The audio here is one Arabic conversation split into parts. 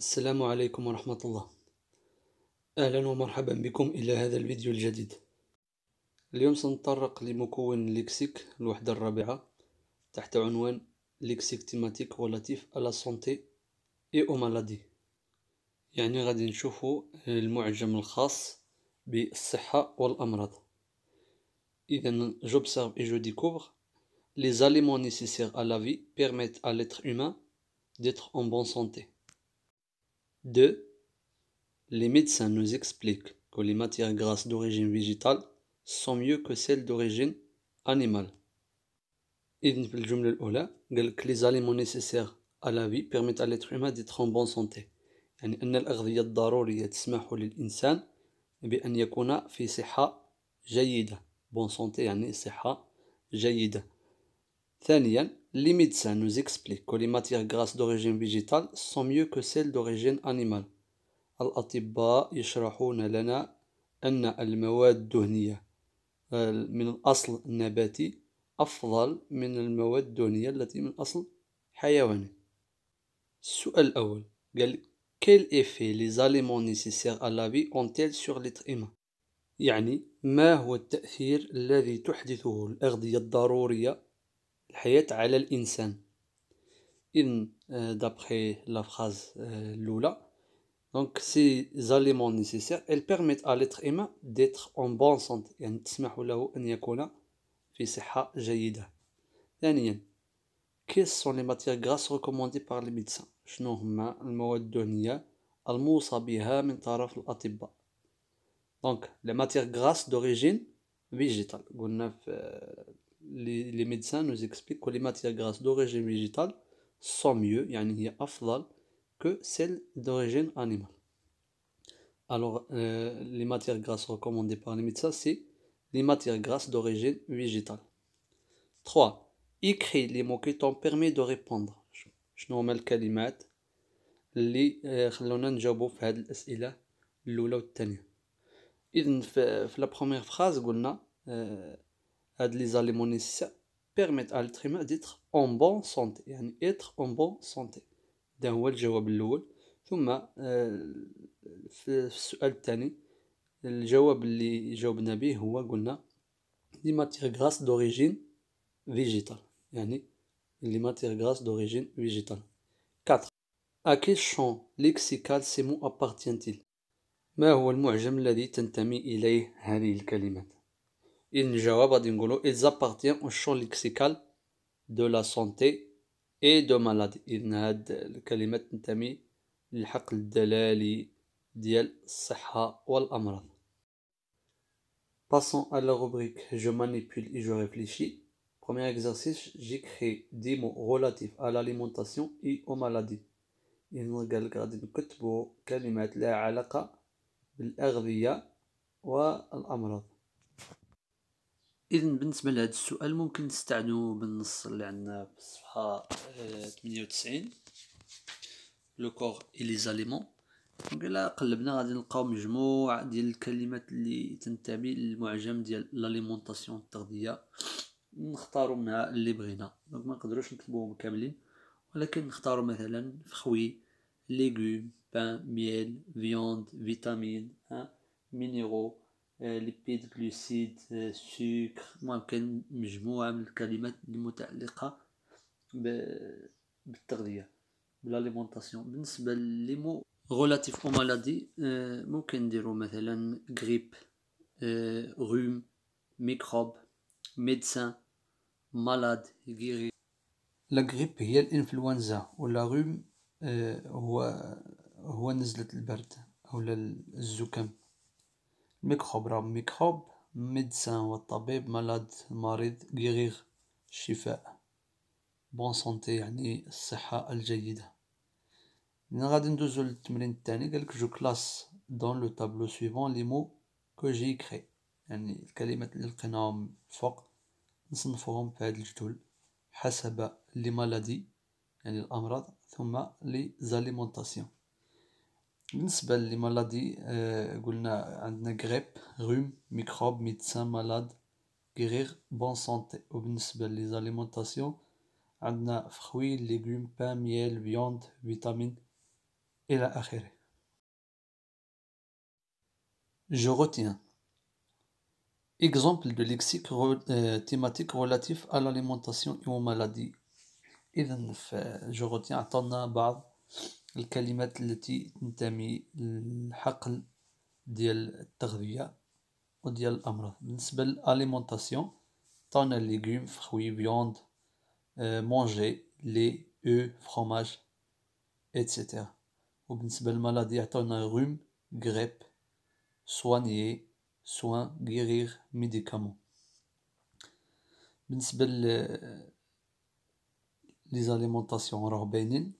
السلام عليكم ورحمة الله أهلا ومرحبا بكم إلى هذا الفيديو الجديد اليوم سنتطرق لمكون ليكسيك الوحدة الرابعة تحت عنوان ليكسيك تيماتيك ولاتيف ألا سونتي إي أو مالادي يعني غادي نشوفو المعجم الخاص بالصحة والأمراض إذا جوبسيرف اي جو ديكوفر لي زاليمون نيسيسيغ ا la vie permettent à l'être humain d'être en bonne 2. Les médecins nous expliquent que les matières grasses d'origine végétale sont mieux que celles d'origine animale. les aliments nécessaires à la vie permettent à l'être humain d'être en bonne santé. يعني بأن يكون في صحة جيدة بون يعني صحة جيدة Les médecins nous expliquent que les matières grasses d'origine végétale sont mieux que celles d'origine animale. الأطباء يشرحون لنا أن المواد الدهنية من الأصل النباتي أفضل من المواد الدهنية التي من أصل حيواني. السؤال الأول قال quel effet les aliments nécessaires à la vie ont-ils sur l'être humain يعني ما هو التأثير الذي تحدثه الأغذية الضرورية الحياة على الإنسان إن آه، دابخي لا فراز آه، الأولى دونك سي زاليمون نيسيسير إل بيرميت أ لتر إيمان ديتر أون بون سونت يعني تسمح له أن يكون في صحة جيدة ثانيا كيس سون لي ماتيغ غراس ريكوموندي باغ لي ميدسان شنو هما المواد الدهنية الموصى بها من طرف الأطباء دونك لي ماتيغ غراس دوريجين فيجيتال قلنا في آه، les, médecins nous expliquent que les matières grasses d'origine végétale sont mieux, que celles d'origine animale. Alors, euh, les matières grasses recommandées par les médecins, c'est les matières grasses d'origine végétale. 3. Écris les mots qui t'ont permis de répondre. Je هما الكلمات اللي خلونا نجاوبوا في هذه الاسئله الاولى la première phrase euh, هاد لي زاليمون nécessaires permettent à l'être humain بون سونتي يعني être en بون سونتي هذا هو الجواب الاول ثم في السؤال الثاني الجواب اللي جاوبنا به هو قلنا لي ماتيغ غراس دوريجين فيجيتال يعني لي ماتيغ غراس دوريجين فيجيتال 4 ا quel champ lexical ces mots appartiennent ما هو المعجم الذي تنتمي اليه هذه الكلمات ils appartiennent au champ lexical de la santé et de maladie إذن droit de تنتمي للحقل الدلالي ديال la maladie. Passons à la rubrique Je manipule et je réfléchis. Premier exercice, j'écris des mots relatifs à l'alimentation et aux maladies. إذن قالك غادي نكتبو la لها et wal والأمراض اذا بالنسبه لهذا السؤال ممكن نستعنوا بالنص اللي عندنا في الصفحه 98 لو كور اي لي زاليمون دونك الا قلبنا غادي نلقاو مجموعه ديال الكلمات اللي تنتمي للمعجم ديال لاليمونطاسيون التغذيه نختاروا منها اللي بغينا دونك ما نقدروش نكتبوهم كاملين ولكن نختاروا مثلا فخوي ليغوم بان ميل فيوند فيتامين مينيرو ليبيد جلوسيد سكر المهم كان مجموعه من الكلمات المتعلقه بالتغذيه بالاليمونطاسيون بالنسبه مو غولاتيف او مالادي ممكن نديرو مثلا غريب غوم ميكروب ميدسان مالاد غيري لا غريب هي الانفلونزا ولا غوم آه، هو هو نزله البرد او الزكام ميكروب ميكروب ميدسان والطبيب ملاد مريض غيغيغ الشفاء بون سونتي يعني الصحة الجيدة من غادي ندوزو للتمرين الثاني قالك جو كلاس دون لو تابلو سويفون لي مو كو جي كري يعني الكلمات اللي لقيناهم فوق نصنفوهم في هاد الجدول حسب لي مالادي يعني الامراض ثم لي زاليمونطاسيون Par les maladies, nous grippe, rhume, les microbes, les médecins malades, les bonne santé. les alimentations l'alimentation, nous les fruits, légumes, pain, miel, viande, viande, les vitamines, etc. Je retiens. Exemple de lexique euh, thématique relatif à l'alimentation et aux maladies. Euh، je retiens, attendez un الكلمات التي تنتمي للحقل ديال التغذية وديال الأمراض بالنسبة للأليمونطاسيون طعنا الليغوم فخوي بيوند مونجي لي او فخوماج اتسيتيرا وبالنسبة للمالادي عطونا غوم غريب سوانيي سوان غيغيغ ميديكامون بالنسبة ل لي زاليمونطاسيون راه باينين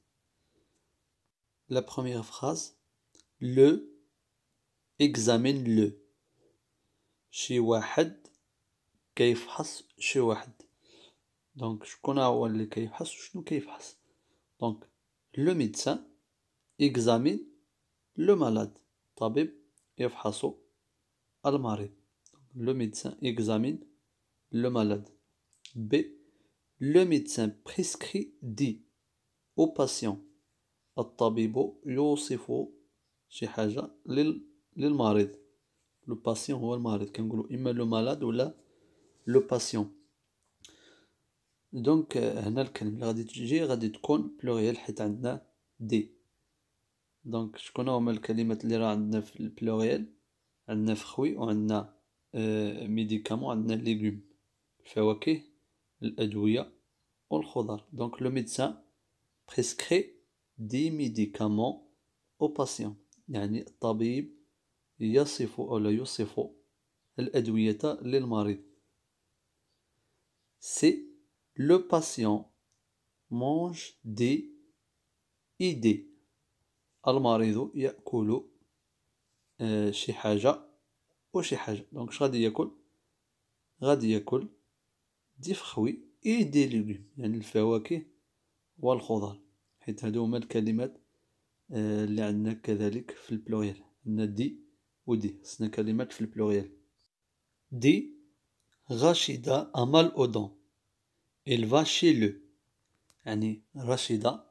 la première phrase, le, examine-le. Chez واحد كيفحص chez واحد. Donc, le هو اللي je ne Donc, le médecin examine le malade. tabib al Donc Le médecin examine le malade. B. Le médecin prescrit dit au patient الطبيب يوصف شي حاجه للمريض لو باسيون هو المريض كنقولوا اما لو مالاد ولا لو باسيون دونك هنا الكلمه اللي غادي تجي غادي تكون بلوريال حيت عندنا دي دونك شكون هما الكلمات اللي راه عندنا في البلوريال عندنا فخوي وعندنا ميديكامون آه، عندنا ليغوم الفواكه الادويه والخضر دونك لو ميدسان بريسكري دي ميديكامون او باسيون يعني الطبيب يصف او لا يصف الادويه للمريض سي لو باسيون مونج دي ايدي المريض ياكل آه شي حاجه وشي حاجه دونك اش غادي ياكل غادي ياكل دي فخوي اي دي ليغوم يعني الفواكه والخضار حيت هادو هما الكلمات آه، اللي عندنا كذلك في البلوريال عندنا دي ودي خصنا كلمات في البلوريال دي راشيدا أمال أودون إل va chez لو يعني راشيدا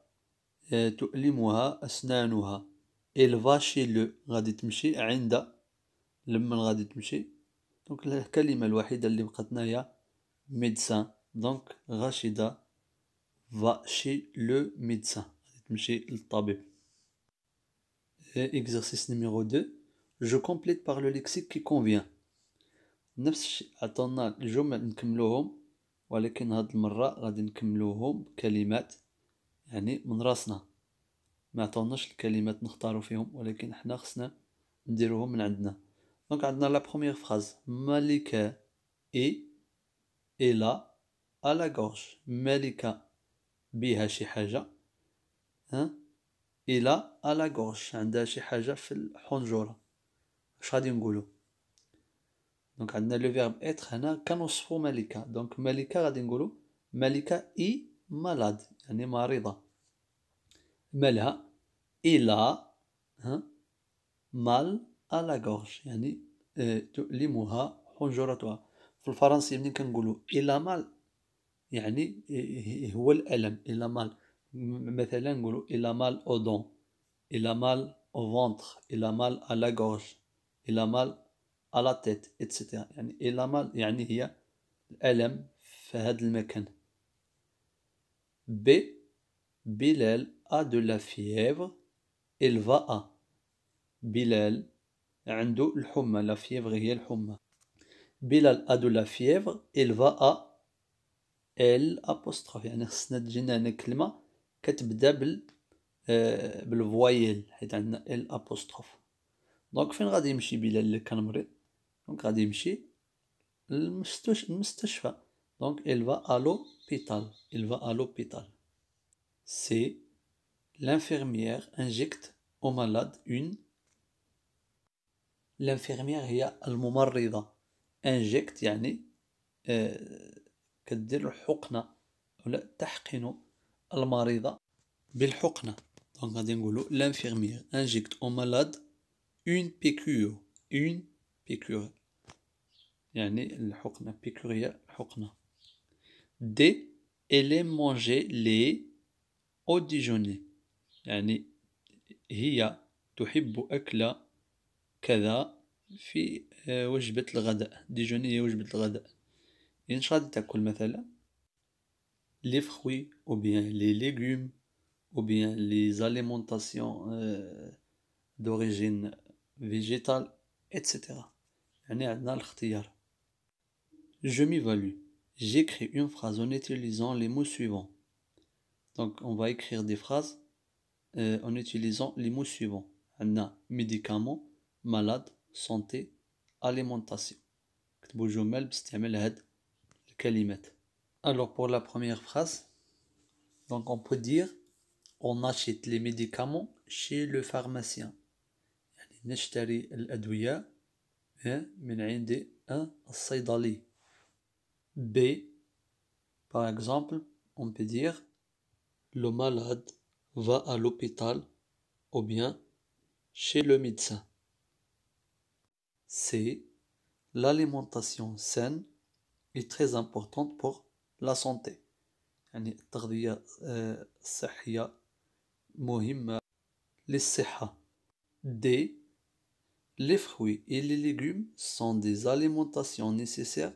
آه، تؤلمها أسنانها إل va chez لو غادي تمشي عند لمن غادي تمشي دونك الكلمة الوحيدة اللي بقاتنا هي ميدسان دونك رشيدة va chez le médecin. Chez le tabib. Exercice numéro 2. Je complète par le lexique qui convient. نفس الشيء عطانا الجمل نكملوهم ولكن هاد المره غادي نكملوهم بكلمات يعني من راسنا ما عطاوناش الكلمات نختارو فيهم ولكن حنا خصنا نديروهم من عندنا دونك عندنا لا بروميير فراز مالكة اي اي لا ا لا غورج مالكة بها شي حاجه ها الى على غوش عندها شي حاجه في الحنجره اش غادي نقولوا دونك عندنا لو فيرب اتر هنا كنوصفو ملكه دونك ملكه غادي نقولوا ملكه اي مالاد يعني مريضه مالها الى ها مال على غوش يعني تؤلمها آه، حنجرتها في الفرنسي ملي كنقولوا الى مال يعني إيه، إيه، هو الألم إلى مال مثلا نقولوا إلى مال أودون إلى مال أو فونتر إلى مال على غورج إلى مال على تيت اتسيتيرا يعني إلى مال يعني هي الألم في هذا المكان بي بلال ا دو لا فيفر il va à Bilal عنده الحمى لا فيفر هي الحمى Bilal a de la fièvre il va à ال ابوستروف يعني خصنا تجينا هنا كلمه كتبدا بال آه، بالفوايل حيت عندنا ال ابوستروف دونك فين غادي يمشي بلال اللي كان مريض دونك غادي يمشي للمستشفى دونك ال فا à l'hôpital il va سي l'hôpital انجكت او injecte اون malade هي الممرضه انجكت يعني آه كدير الحقنه ولا تحقن المريضه بالحقنه دونك غادي نقولو لانفيرمير انجيكت او مالاد اون بيكيو اون بيكيو يعني الحقنه بيكوريه حقنه دي الي مونجي لي او ديجوني يعني هي تحب اكل كذا في وجبه الغداء ديجوني هي وجبه الغداء les fruits ou bien les légumes ou bien les alimentations euh, d'origine végétale etc Je m'y الاختيار je m'évalue j'écris une phrase en utilisant les mots suivants donc on va écrire des phrases euh, en utilisant les mots suivants on a médicament malade santé alimentation alors pour la première phrase, donc on peut dire on achète les médicaments chez le pharmacien. نشتري hein, B. Par exemple, on peut dire le malade va à l'hôpital ou bien chez le médecin. C. L'alimentation saine est très importante pour la santé يعني التغذية الصحية مهمة للصحة D Les fruits et les légumes sont des alimentations nécessaires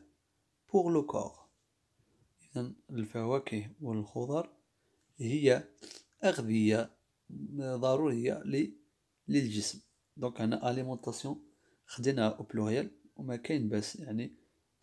pour le corps يعني الفواكه والخضر هي أغذية ضرورية للجسم Donc, هنا alimentation خديناها au pluriel وما كاين بس يعني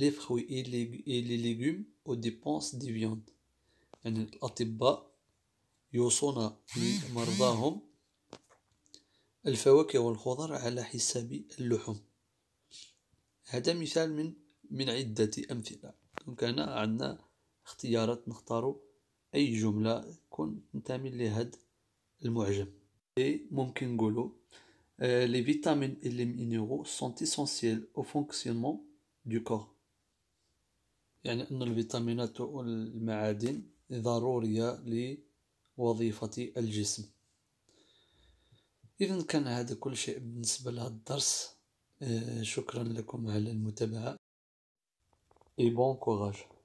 les fruits et les légumes aux dépenses des viandes يعني الأطباء يوصون لمرضاهم الفواكه والخضر على حساب اللحوم هذا مثال من من عدة أمثلة دونك هنا عندنا اختيارات نختار أي جملة تكون تنتمي لهاد المعجم اي ممكن نقولوا لي فيتامين اي لي مينيرو سونت إيسونسيال او فونكسيونمون دو كور يعني أن الفيتامينات والمعادن ضرورية لوظيفة الجسم إذا كان هذا كل شيء بالنسبة لهذا الدرس آه، شكرا لكم على المتابعة et bon courage